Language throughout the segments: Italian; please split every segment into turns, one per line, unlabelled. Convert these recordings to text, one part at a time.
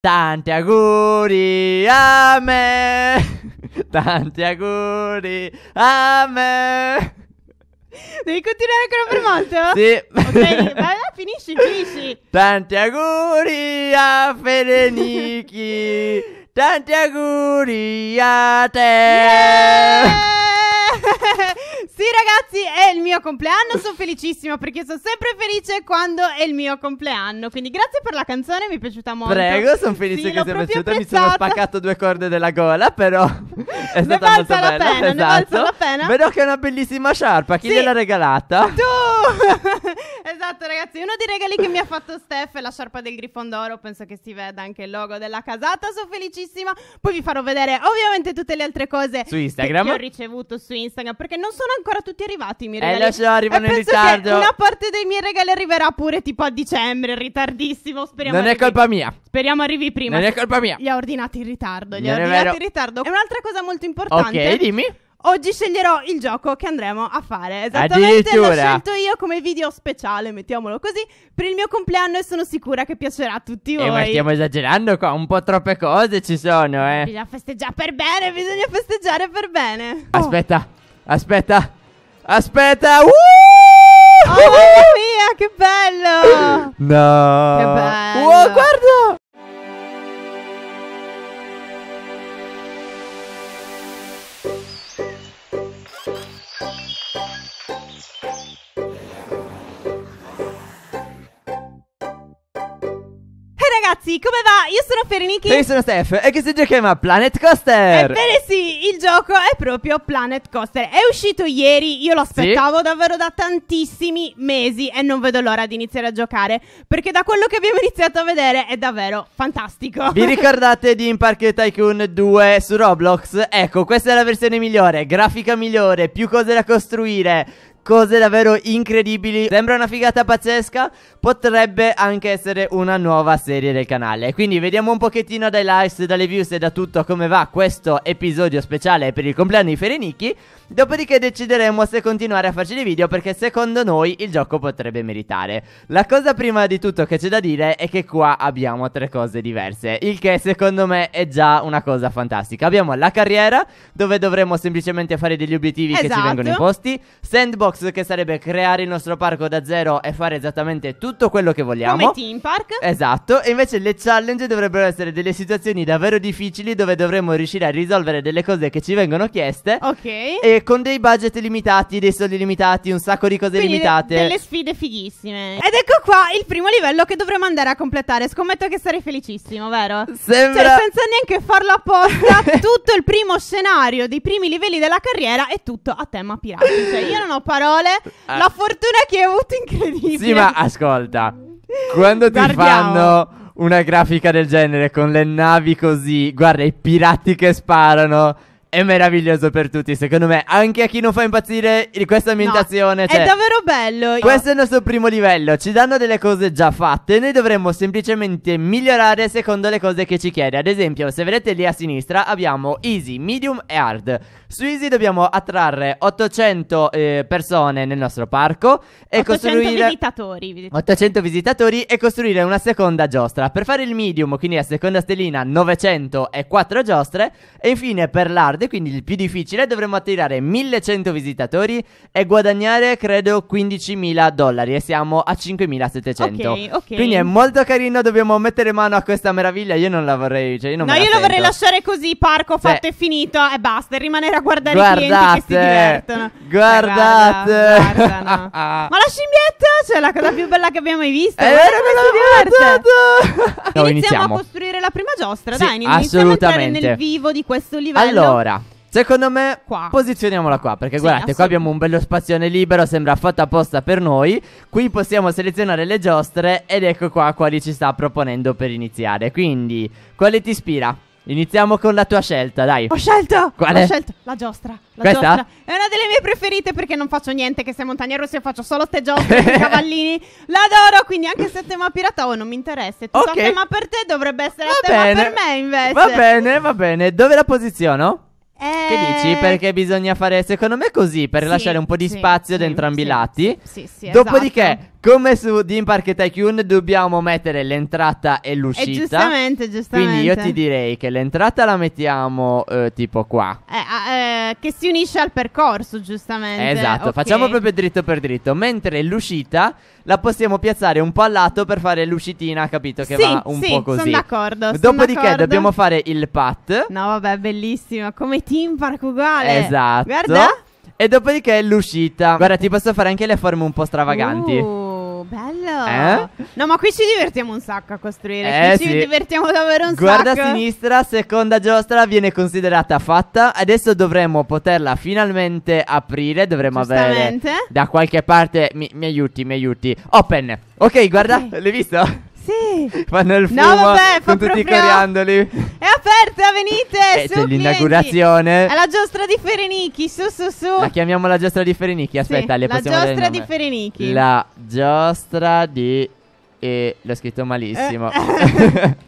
Tanti auguri a me. Tanti auguri a me. Devi continuare ancora per molto? Sì. Ok, vai, vai, finisci, finisci. Tanti auguri a Federici. Tanti auguri a te.
Yeah! Sì ragazzi, è il mio compleanno, sono felicissima perché sono sempre felice quando è il mio compleanno. Quindi grazie per la canzone, mi è piaciuta molto. Prego, sono felice sì, che sia piaciuta, mi sono spaccato
due corde della gola, però è stata molto bella. Pena, esatto. Ne valsa la pena. Vedo che è una bellissima sciarpa, chi sì. gliel'ha regalata?
Tu! Esatto, ragazzi, uno dei regali che mi ha fatto Steph è la sciarpa del Grifondoro. Penso che si veda anche il logo della casata. Sono felicissima. Poi vi farò vedere ovviamente tutte le altre cose
su Instagram. Che, che ho
ricevuto su Instagram perché non sono ancora tutti arrivati. I miei regali. Eh, lo so, arrivano in ritardo. una parte dei miei regali arriverà pure tipo a dicembre, in ritardissimo. Speriamo. Non arrivi... è colpa mia. Speriamo arrivi prima. Non è colpa mia. Li ha ordinati in ritardo. Li ha ordinati in ritardo. È un'altra cosa molto importante. Ok, dimmi Oggi sceglierò il gioco che andremo a fare. Esattamente, l'ho scelto io come video speciale, mettiamolo così, per il mio compleanno e sono sicura che piacerà a tutti voi. Eh, ma stiamo
esagerando qua, un po' troppe cose ci sono, eh. Bisogna
festeggiare per bene, bisogna festeggiare per bene.
Aspetta, oh. aspetta, aspetta. Uh!
Oh, mamma mia, che bello!
No! Che
bello! Oh, guarda! ragazzi, come va? Io sono Ferenichi. E io sono
Steph. E questo gioco si chiama Planet Coaster. Ebbene
sì, il gioco è proprio Planet Coaster. È uscito ieri, io lo aspettavo sì. davvero da tantissimi mesi e non vedo l'ora di iniziare a giocare. Perché da quello che abbiamo iniziato a vedere è davvero fantastico. Vi
ricordate di Impark Tycoon 2 su Roblox? Ecco, questa è la versione migliore, grafica migliore, più cose da costruire cose davvero incredibili Sembra una figata pazzesca Potrebbe anche essere una nuova serie del canale Quindi vediamo un pochettino dai likes, dalle views e da tutto come va questo episodio speciale per il compleanno di Ferenicchi Dopodiché decideremo se continuare a farci dei video perché secondo noi il gioco potrebbe meritare La cosa prima di tutto che c'è da dire è che qua abbiamo tre cose diverse Il che secondo me è già una cosa fantastica Abbiamo la carriera dove dovremo semplicemente fare degli obiettivi esatto. che ci vengono esatto. imposti Sandbox che sarebbe creare il nostro parco da zero e fare esattamente tutto quello che vogliamo. Come Team Park. Esatto. E invece le challenge dovrebbero essere delle situazioni davvero difficili dove dovremmo riuscire a risolvere delle cose che ci vengono chieste. Ok. E con dei budget limitati, dei soldi limitati, un sacco di cose Quindi limitate. De- delle
sfide fighissime. Ed ecco qua il primo livello che dovremmo andare a completare. Scommetto che
sarei felicissimo, vero?
Sembra. Cioè, senza neanche farlo apposta, tutto il primo scenario dei primi livelli della carriera è tutto a tema pirata. Cioè, io non ho parole parole. Ah. La fortuna che hai avuto è incredibile.
Sì, ma ascolta. Quando ti Guardiamo. fanno una grafica del genere con le navi così, guarda i pirati che sparano è meraviglioso per tutti, secondo me. Anche a chi non fa impazzire questa ambientazione. No, cioè, è davvero
bello. Io... Questo è
il nostro primo livello. Ci danno delle cose già fatte. Noi dovremmo semplicemente migliorare secondo le cose che ci chiede. Ad esempio, se vedete lì a sinistra abbiamo easy, medium e hard. Su easy dobbiamo attrarre 800 eh, persone nel nostro parco e 800 costruire
visitatori.
800 visitatori e costruire una seconda giostra. Per fare il medium, quindi la seconda stellina, 900 e 4 giostre. E infine per l'hard card, quindi il più difficile, dovremmo attirare 1100 visitatori e guadagnare credo 15.000 dollari e siamo a 5.700. Ok, ok. Quindi è molto carino, dobbiamo mettere mano a questa meraviglia, io non la vorrei, cioè io non No, me io la vorrei lasciare
così, parco cioè, fatto e finito e basta, e rimanere a guardare guardate, i clienti che si divertono.
Guardate. Cioè, guarda, guarda, no. Ma
la scimmietta, cioè la cosa più bella che abbiamo mai visto. È eh, vero, me l'ho iniziamo, a costruire la prima giostra, sì, dai, iniziamo assolutamente. a entrare nel vivo di questo livello. Allora,
allora, secondo me, Qua. posizioniamola qua. Perché Sì, guardate, qua abbiamo un bello spazione libero, sembra fatto apposta per noi. Qui possiamo selezionare le giostre ed ecco qua quali ci sta proponendo per iniziare. Quindi, quale ti ispira? Iniziamo con la tua scelta, dai. Ho scelto! Quale? Ho scelto
la giostra. La Questa? giostra. È una delle mie preferite perché non faccio niente che se montagne russe faccio solo ste giostre, e cavallini. L'adoro, quindi anche se è tema pirata oh, non mi interessa. È tutto Ok. a tema per te dovrebbe essere a tema per me
invece. Va bene, va bene. Dove la posiziono? Eh... Che dici? Perché bisogna fare, secondo me, così per sì, lasciare un po' di sì, spazio sì, da entrambi i lati. Sì, sì, Dopodiché, esatto. Come su Dean Park Tycoon dobbiamo mettere l'entrata e l'uscita. E giustamente,
giustamente. Quindi io ti
direi che l'entrata la mettiamo eh, tipo qua.
Eh, ah, eh, che si unisce al percorso, giustamente. Esatto, okay. facciamo proprio
dritto per dritto. Mentre l'uscita la possiamo piazzare un po' al lato per fare l'uscitina, capito? Che sì, va un sì, po' così. Sono d'accordo. Dopodiché d'accordo. dobbiamo fare il pat.
No, vabbè, bellissimo. Come Team Park uguale.
Esatto. Guarda. E dopodiché l'uscita. Guarda, ti posso fare anche le forme un po' stravaganti. Uh
bello! Eh? No, ma qui ci divertiamo un sacco a costruire. Eh, qui sì. ci divertiamo davvero un Guarda sacco. Guarda a
sinistra, seconda giostra viene considerata fatta. Adesso dovremmo poterla finalmente aprire. Dovremmo avere da qualche parte. Mi, mi aiuti, mi aiuti. Open. Ok, guarda, okay. l'hai visto? Sì. Fanno il fumo no, vabbè, con tutti i coriandoli. È
aperta, eh, venite. Eh, su, c'è l'inaugurazione. È la giostra di Ferenichi. Su, su, su. La
chiamiamo la giostra di Ferenichi. Aspetta, sì, le possiamo La giostra di Ferenichi. La giostra di. E l'ho scritto malissimo. Eh.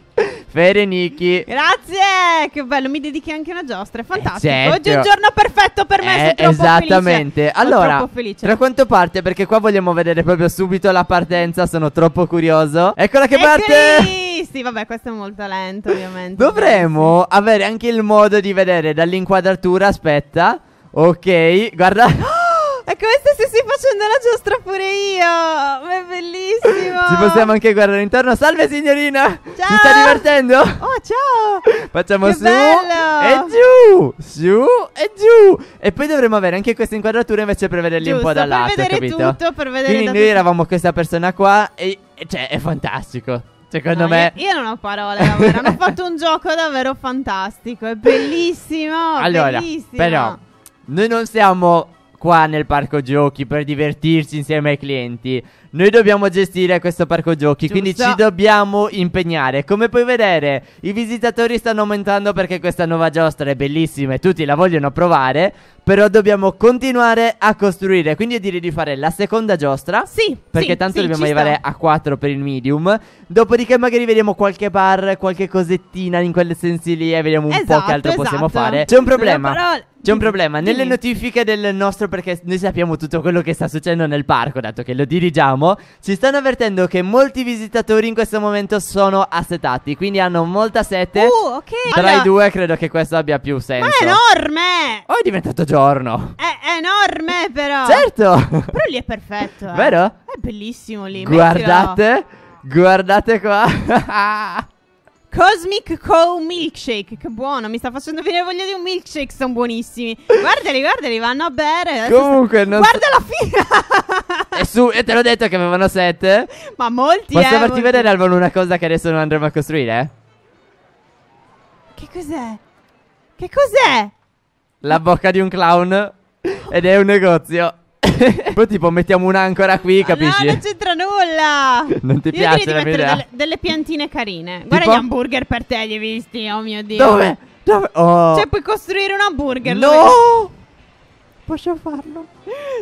Fede Niki.
Grazie, che bello, mi dedichi anche una giostra, è eh, fantastico. Eh, certo. Oggi è un giorno perfetto per me, eh, Esattamente. Felice. Allora, tra
quanto parte? Perché qua vogliamo vedere proprio subito la partenza, sono troppo curioso. Eccola che Eccoli! parte!
Sì, vabbè, questo è molto lento, ovviamente. Dovremmo
avere anche il modo di vedere dall'inquadratura, aspetta. Ok, guarda.
E come stessi facendo la giostra pure io. Ma è bellissimo. Ci possiamo
anche guardare intorno. Salve signorina. Ciao. Ti sta divertendo? Oh,
ciao.
Facciamo che su bello. e giù. Su e giù. E poi dovremmo avere anche questa inquadratura invece per vederli Giusto, un po' da lato, Per vedere tutto, per vedere Quindi noi eravamo questa persona qua e cioè è fantastico. Secondo no, me. Io,
io, non ho parole, davvero. Hanno fatto un gioco davvero fantastico. È bellissimo. Allora, bellissimo. però,
noi non siamo qua nel parco giochi per divertirci insieme ai clienti. Noi dobbiamo gestire questo parco giochi, Giusto. quindi ci dobbiamo impegnare. Come puoi vedere, i visitatori stanno aumentando perché questa nuova giostra è bellissima e tutti la vogliono provare. Però dobbiamo continuare a costruire. Quindi io direi di fare la seconda giostra. Sì. Perché sì, tanto sì, dobbiamo arrivare sta. a 4 per il medium. Dopodiché, magari vediamo qualche bar, qualche cosettina in quel senso lì e vediamo un esatto, po' che esatto, altro esatto. possiamo fare. C'è un problema. C'è un problema, nelle notifiche del nostro, perché noi sappiamo tutto quello che sta succedendo nel parco, dato che lo dirigiamo, ci stanno avvertendo che molti visitatori in questo momento sono assetati, quindi hanno molta sete. Uh, ok. Tra allora... i due credo che questo abbia più senso. Ma è enorme! O oh, è diventato giorno.
È enorme però. Certo. Però lì è perfetto. Eh. Vero? È bellissimo lì. Guardate.
Mettilo. Guardate qua.
Cosmic Co Milkshake, che buono, mi sta facendo venire voglia di un milkshake, sono buonissimi. Guardali, guardali, vanno a bere. Comunque,
sta... non guarda so... la fila. e su, e te l'ho detto che avevano sette.
Ma molti Posso eh, farti molti. vedere
almeno una cosa che adesso non andremo a costruire?
Che cos'è? Che cos'è?
la bocca di un clown ed è un negozio. Poi tipo mettiamo un'ancora qui, capisci? No, non c'entra
nulla. Non ti Io piace direi la di mia mettere idea? delle, delle piantine carine. Guarda gli hamburger per te, li hai visti? Oh mio dio. Dove?
Dove? Oh. Cioè,
puoi costruire un hamburger. lo vedi? no! Posso farlo?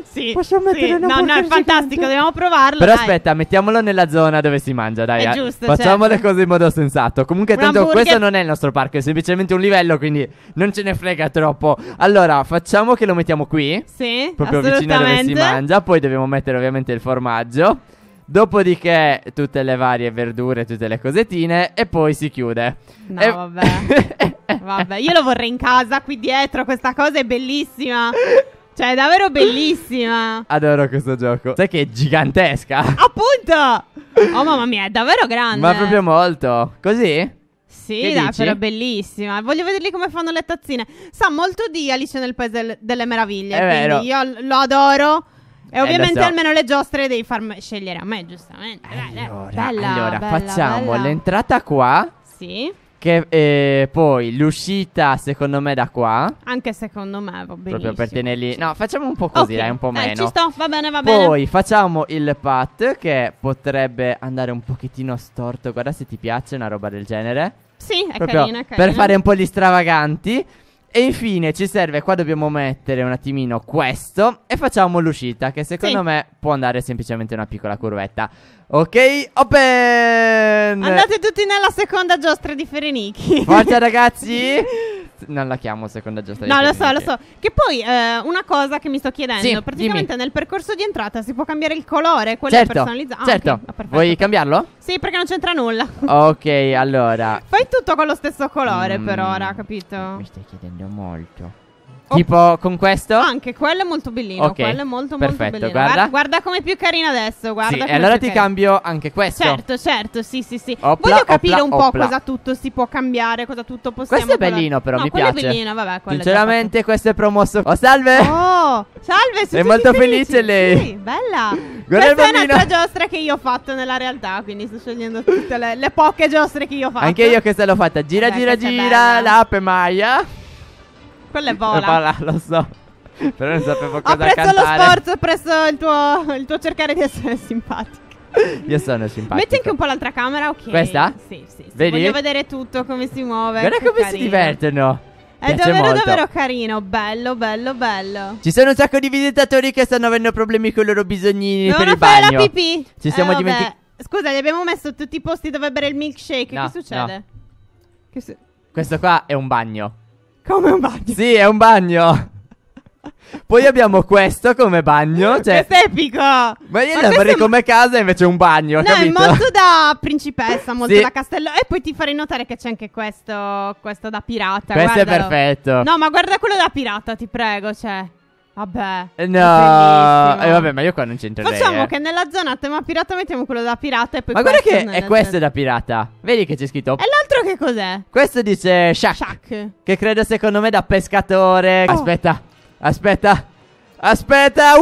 sì. Possiamo mettere sì. una No, no, è fantastico, dobbiamo provarlo. Però dai. aspetta,
mettiamolo nella zona dove si mangia, dai. È eh. giusto, Facciamo certo. le cose in modo sensato. Comunque, un tanto hamburger... questo non è il nostro parco, è semplicemente un livello, quindi non ce ne frega troppo. Allora, facciamo che lo mettiamo qui.
Sì. Proprio vicino a dove si mangia.
Poi dobbiamo mettere ovviamente il formaggio. Dopodiché tutte le varie verdure, tutte le cosettine e poi si chiude.
No, e... vabbè. vabbè, io lo vorrei in casa qui dietro, questa cosa è bellissima. Cioè, è davvero bellissima.
Adoro questo gioco. Sai che è gigantesca?
Appunto! Oh, mamma mia, è davvero grande. Ma proprio
molto. Così?
Sì, dai, però è bellissima. Voglio vederli come fanno le tazzine. Sa molto di Alice nel Paese delle Meraviglie. È vero. Io lo adoro. E eh, ovviamente so. almeno le giostre devi far scegliere a me, giustamente.
Allora, dai, allora bella, facciamo bella. l'entrata qua. Sì. Che eh, poi l'uscita, secondo me, da qua.
Anche secondo me, va bene. Proprio per
tenerli. No, facciamo un po' così, okay. dai, un po' meno. Eh, ci sto,
va bene, va bene. Poi
facciamo il pat che potrebbe andare un pochettino storto. Guarda se ti piace una roba del genere. Sì, è carina, è carina. Per fare un po' gli stravaganti. E infine ci serve, qua dobbiamo mettere un attimino questo e facciamo l'uscita che secondo sì. me può andare semplicemente una piccola curvetta. Ok, open! Andate
tutti nella seconda giostra di Ferenichi. Forza ragazzi!
non la chiamo seconda giostra. No, lo so, lo
so. Che poi eh, una cosa che mi sto chiedendo, sì, praticamente dimmi. nel percorso di entrata si può cambiare il colore, quello certo, personalizzato. Ah, certo,
okay. ah, vuoi cambiarlo?
Sì, perché non c'entra nulla.
ok, allora.
Fai tutto con lo stesso colore mm, per ora, capito? Mi stai
chiedendo molto. Oh. Tipo con questo?
Anche quello è molto bellino. Ok, Quello è molto, perfetto, molto bellino. Guarda. guarda è più carino adesso. Guarda sì, e allora ti carina.
cambio anche questo. Certo,
certo. Sì, sì, sì. Opla, Voglio capire opla, un po' opla. cosa tutto si può cambiare, cosa tutto possiamo Questo è bellino, però no, mi piace. Questo è bellino, vabbè. Sinceramente,
questo è promosso. Oh, salve!
Oh, salve. Sono è molto felici. felice lei. Sì, bella. Guarda questa è un'altra giostra che io ho fatto nella realtà. Quindi sto scegliendo tutte le, le poche giostre che io ho fatto. Anche io che
se l'ho fatta. Gira, Vabbè, gira, gira. L'ape Maya. Quella è eh, vola. vola lo so. Però non sapevo cosa cantare. Apprezzo lo sforzo,
apprezzo il tuo, il tuo cercare di essere simpatico.
Io sono simpatico. Metti
anche un po' l'altra camera, ok. Questa? Sì, sì.
sì. Vedi? Voglio vedere
tutto, come si muove. Guarda come carino. si
divertono. È davvero molto. davvero
carino, bello, bello, bello.
Ci sono un sacco di visitatori che stanno avendo problemi con i loro bisognini Devono per il bagno. fare la pipì. Ci siamo eh, dimenticati.
Scusa, gli abbiamo messo tutti i posti dove bere il milkshake. No, che succede? No. Che su-
Questo qua è un bagno. Come un bagno. Sì, è un bagno. Poi abbiamo questo come bagno. Cioè... Questo è epico. Ma io l'avrei questo... come casa invece un bagno. No, capito? è molto
da principessa, molto sì. da castello. E poi ti farei notare che c'è anche questo, questo da pirata. Questo guardalo. è perfetto. No, ma guarda quello da pirata, ti prego. Cioè. Vabbè.
Eh, no. E eh, vabbè, ma io qua non c'entro niente. Facciamo lei, eh.
che nella zona tema pirata mettiamo quello da pirata e poi Ma guarda che è questo
zona. da pirata. Vedi che c'è scritto. E
l'altro che cos'è?
Questo dice Shaq. Shaq. Che credo secondo me da pescatore. Oh. Aspetta. Aspetta. Aspetta. Uh!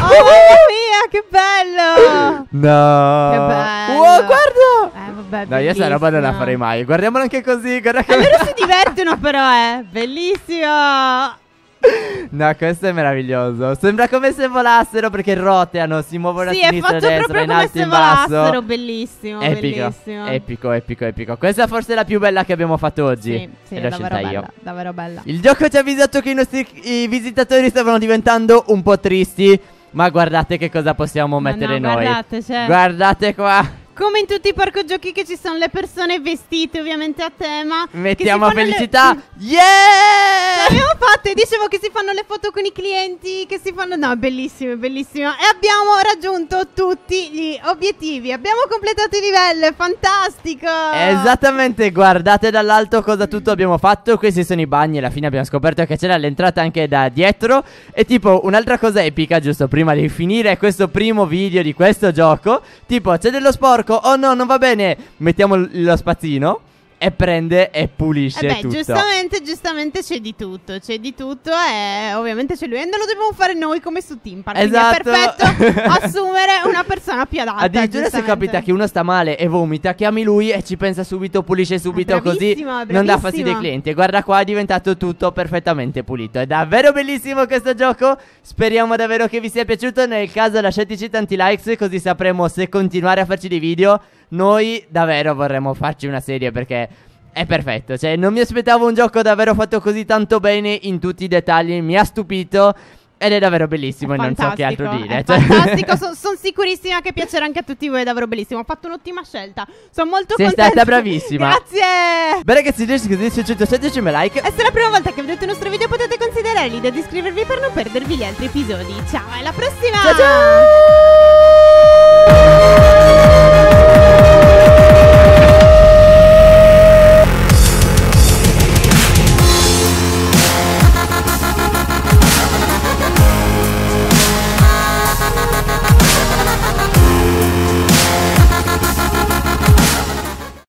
Oh, mamma mia, che bello!
No! Che
bello! Wow, guarda! Eh, vabbè, no, io questa roba
non la farei mai. Guardiamola anche così, guarda eh, che Allora
bello. si divertono però, eh! Bellissimo!
No, questo è meraviglioso. Sembra come se volassero perché roteano, si muovono sì, a sinistra e a destra, in alto e in basso. Volassero,
bellissimo, epico, bellissimo.
Epico, epico, epico. Questa forse è la più bella che abbiamo fatto oggi. Sì, sì, e l'ho scelta bella, io.
Davvero bella. Il
gioco ci ha avvisato che i nostri i visitatori stavano diventando un po' tristi. Ma guardate che cosa possiamo mettere no, noi. Guardate, cioè... guardate qua
come in tutti i parco giochi che ci sono le persone vestite ovviamente a tema. Mettiamo a felicità. Le... Yeah! L'abbiamo fatte, dicevo che si fanno le foto con i clienti, che si fanno... No, bellissimo, bellissimo. E abbiamo raggiunto tutti gli obiettivi, abbiamo completato i livelli, fantastico!
Esattamente, guardate dall'alto cosa tutto abbiamo fatto. Questi sono i bagni, alla fine abbiamo scoperto che c'era l'entrata anche da dietro. E tipo, un'altra cosa epica, giusto, prima di finire questo primo video di questo gioco, tipo, c'è dello sporco porco. Oh no, non va bene. Mettiamo lo spazzino e prende e pulisce eh beh, tutto. Giustamente,
giustamente c'è di tutto. C'è di tutto e ovviamente c'è lui. E non lo dobbiamo fare noi come su Timpan. Esatto. è perfetto assumere una persona più adatta. Addirittura se capita che
uno sta male e vomita, chiami lui e ci pensa subito, pulisce subito è ah, così. Bravissimo. Non dà fastidio ai clienti. E guarda qua, è diventato tutto perfettamente pulito. È davvero bellissimo questo gioco. Speriamo davvero che vi sia piaciuto. Nel caso lasciateci tanti likes così sapremo se continuare a farci dei video noi davvero vorremmo farci una serie perché è perfetto, cioè non mi aspettavo un gioco davvero fatto così tanto bene in tutti i dettagli, mi ha stupito. Ed è davvero bellissimo è e non so che altro dire. Cioè. Fantastico,
sono son sicurissima che piacerà anche a tutti voi, è davvero bellissimo. Ho fatto un'ottima scelta. Sono molto Sei contenta. Sei stata bravissima. Grazie.
Beh ragazzi, iscrivetevi al 116 me like. E
se è la prima volta che vedete il nostro video potete considerare l'idea di iscrivervi per non perdervi gli altri episodi. Ciao, alla prossima. Ciao ciao.